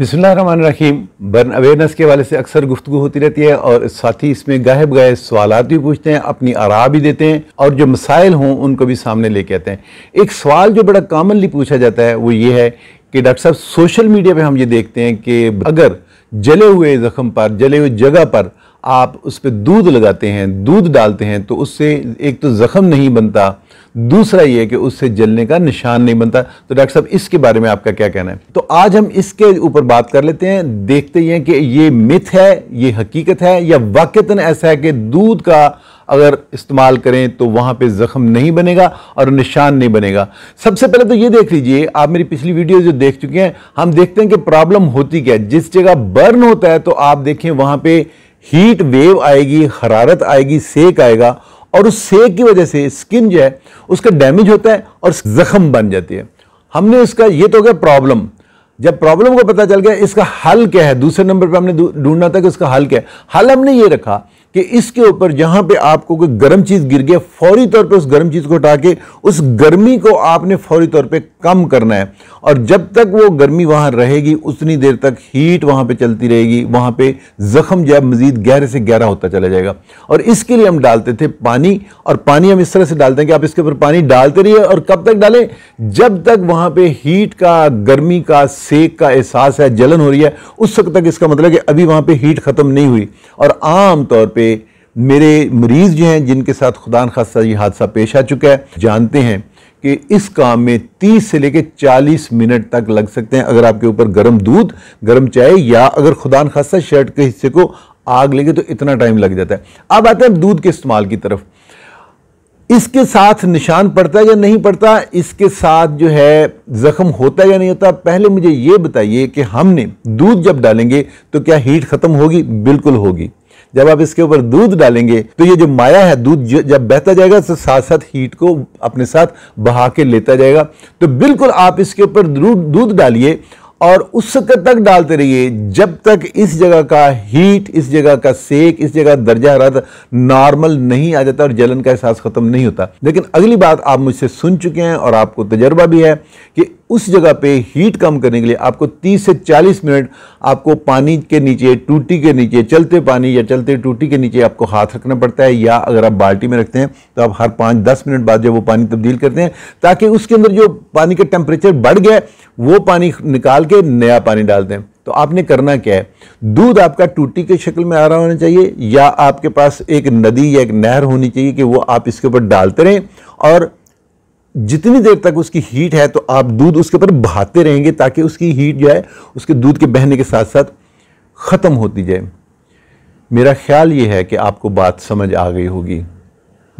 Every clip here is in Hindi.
रहीम बर्न अवेयरनेस के वाले से अक्सर गुफ्तु होती रहती है और साथ ही इसमें गायब बगाहे सवाल भी पूछते हैं अपनी आरा भी देते हैं और जो मसाइल हों उनको भी सामने लेके आते हैं एक सवाल जो बड़ा कॉमनली पूछा जाता है वो ये है कि डॉक्टर साहब सोशल मीडिया पे हम ये देखते हैं कि अगर जले हुए जख्म पर जले हुए जगह पर आप उस पर दूध लगाते हैं दूध डालते हैं तो उससे एक तो ज़ख़म नहीं बनता दूसरा यह कि उससे जलने का निशान नहीं बनता तो डॉक्टर साहब इसके बारे में आपका क्या कहना है तो आज हम इसके ऊपर बात कर लेते हैं देखते हैं कि ये मिथ है ये हकीकत है या वाकता ऐसा है कि दूध का अगर इस्तेमाल करें तो वहां पे जख्म नहीं बनेगा और निशान नहीं बनेगा सबसे पहले तो ये देख लीजिए आप मेरी पिछली वीडियो जो देख चुके हैं हम देखते हैं कि प्रॉब्लम होती क्या है जिस जगह बर्न होता है तो आप देखें वहां पे हीट वेव आएगी हरारत आएगी सेक आएगा और उस सेक की वजह से स्किन जो है उसका डैमेज होता है और जख्म बन जाती है हमने इसका ये तो क्या प्रॉब्लम जब प्रॉब्लम को पता चल गया इसका हल क्या है दूसरे नंबर पर हमने ढूंढना था कि उसका हल क्या है हल हमने ये रखा कि इसके ऊपर जहां पे आपको कोई गर्म चीज़ गिर गया फौरी तौर पे उस गर्म चीज़ को हटा के उस गर्मी को आपने फौरी तौर पे कम करना है और जब तक वो गर्मी वहाँ रहेगी उतनी देर तक हीट वहाँ पे चलती रहेगी वहाँ पे ज़ख़म जो है मज़ीद गहरे से गहरा होता चला जाएगा और इसके लिए हम डालते थे पानी और पानी हम इस तरह से डालते हैं कि आप इसके ऊपर पानी डालते रहिए और कब तक डालें जब तक वहाँ पर हीट का गर्मी का सेक का एहसास है जलन हो रही है उस वक्त तक इसका मतलब कि अभी वहाँ पर हीट ख़त्म नहीं हुई और आम तौर पर मेरे मरीज़ जो हैं जिनके साथ खुदा खासा ये हादसा पेश आ चुका है जानते हैं कि इस काम में 30 से लेकर 40 मिनट तक लग सकते हैं अगर आपके ऊपर गर्म दूध गर्म चाय या अगर खुदा खासा शर्ट के हिस्से को आग लेके तो इतना टाइम लग जाता है अब आते हैं दूध के इस्तेमाल की तरफ इसके साथ निशान पड़ता है या नहीं पड़ता इसके साथ जो है जख्म होता है या नहीं होता पहले मुझे ये बताइए कि हमने दूध जब डालेंगे तो क्या हीट ख़त्म होगी बिल्कुल होगी जब आप इसके ऊपर दूध डालेंगे तो ये जो माया है दूध जब बहता जाएगा तो साथ साथ हीट को अपने साथ बहा के लेता जाएगा तो बिल्कुल आप इसके ऊपर दूध डालिए और उस तक डालते रहिए जब तक इस जगह का हीट इस जगह का सेक इस जगह दर्जा हरारत नॉर्मल नहीं आ जाता और जलन का एहसास ख़त्म नहीं होता लेकिन अगली बात आप मुझसे सुन चुके हैं और आपको तजर्बा भी है कि उस जगह पे हीट कम करने के लिए आपको 30 से 40 मिनट आपको पानी के नीचे टूटी के नीचे चलते पानी या चलते टूटी के नीचे आपको हाथ रखना पड़ता है या अगर आप बाल्टी में रखते हैं तो आप हर पाँच दस मिनट बाद जब वो पानी तब्दील करते हैं ताकि उसके अंदर जो पानी का टेम्परेचर बढ़ गया वो पानी निकाल के नया पानी डाल दें तो आपने करना क्या है दूध आपका टूटी के शक्ल में आ रहा होना चाहिए या आपके पास एक नदी या एक नहर होनी चाहिए कि वो आप इसके ऊपर डालते रहें और जितनी देर तक उसकी हीट है तो आप दूध उसके ऊपर बहाते रहेंगे ताकि उसकी हीट जो है उसके दूध के बहने के साथ साथ ख़त्म होती जाए मेरा ख्याल ये है कि आपको बात समझ आ गई होगी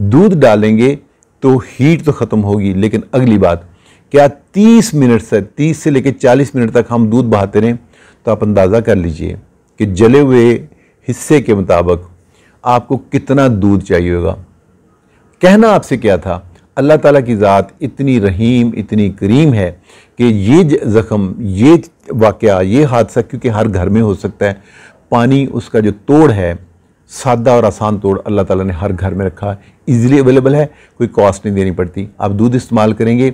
दूध डालेंगे तो हीट तो ख़त्म होगी लेकिन अगली बात क्या 30 मिनट से 30 से लेकर 40 मिनट तक हम दूध बहाते रहें तो आप अंदाज़ा कर लीजिए कि जले हुए हिस्से के मुताबिक आपको कितना दूध चाहिए होगा कहना आपसे क्या था अल्लाह ताला की ज़ात इतनी रहीम इतनी करीम है कि ये ज़ख़म ये वाक़ ये हादसा क्योंकि हर घर में हो सकता है पानी उसका जो तोड़ है सादा और आसान तोड़ अल्लाह ताला ने हर घर में रखा है ईज़िली अवेलेबल है कोई कॉस्ट नहीं देनी पड़ती आप दूध इस्तेमाल करेंगे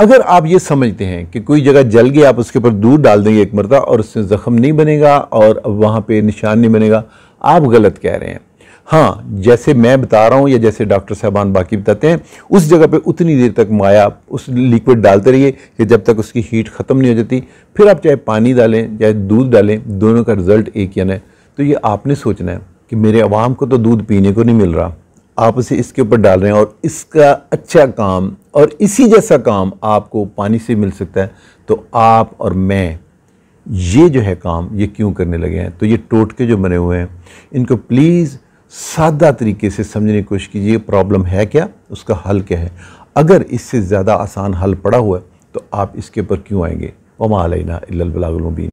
अगर आप ये समझते हैं कि कोई जगह जल गई आप उसके ऊपर दूध डाल देंगे एक मरता और उससे ज़ख़म नहीं बनेगा और वहाँ पे निशान नहीं बनेगा आप गलत कह रहे हैं हाँ जैसे मैं बता रहा हूँ या जैसे डॉक्टर साहबान बाकी बताते हैं उस जगह पे उतनी देर तक माया उस लिक्विड डालते रहिए कि जब तक उसकी हीट ख़त्म नहीं हो जाती फिर आप चाहे पानी डालें चाहे दूध डालें दोनों का रिज़ल्ट एक ही आना है तो ये आपने सोचना है कि मेरे आवाम को तो दूध पीने को नहीं मिल रहा आप उसे इसके ऊपर डाल रहे हैं और इसका अच्छा काम और इसी जैसा काम आपको पानी से मिल सकता है तो आप और मैं ये जो है काम ये क्यों करने लगे हैं तो ये टोटके जो बने हुए हैं इनको प्लीज़ सादा तरीके से समझने की कोशिश कीजिए प्रॉब्लम है क्या उसका हल क्या है अगर इससे ज़्यादा आसान हल पड़ा हुआ है तो आप इसके ऊपर क्यों आएंगे वमा अलैना इल्लल बलागुल मुबीन